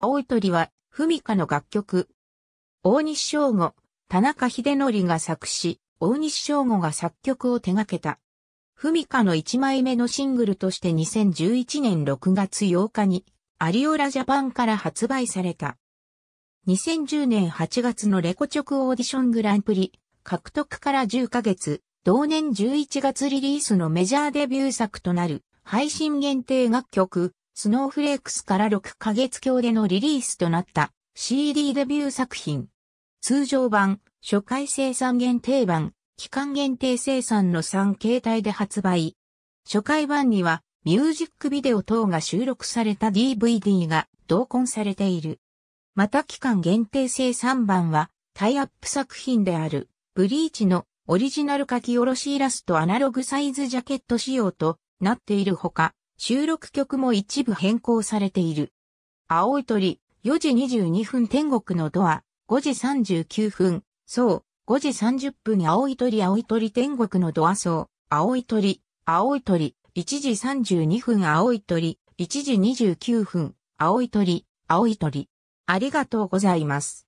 青い鳥は、ふみかの楽曲。大西翔吾、田中秀則が作詞、大西翔吾が作曲を手掛けた。ふみかの1枚目のシングルとして2011年6月8日に、アリオラジャパンから発売された。2010年8月のレコチョクオーディショングランプリ、獲得から10ヶ月、同年11月リリースのメジャーデビュー作となる、配信限定楽曲、スノーフレークスから6ヶ月強でのリリースとなった CD デビュー作品。通常版、初回生産限定版、期間限定生産の3形態で発売。初回版にはミュージックビデオ等が収録された DVD が同梱されている。また期間限定生産版はタイアップ作品であるブリーチのオリジナル書き下ろしイラストアナログサイズジャケット仕様となっているほか、収録曲も一部変更されている。青い鳥、4時22分天国のドア、5時39分、そう、5時30分青い鳥青い鳥天国のドアそう、青い鳥、青い鳥、1時32分青い鳥、1時29分、青い鳥、青い鳥。ありがとうございます。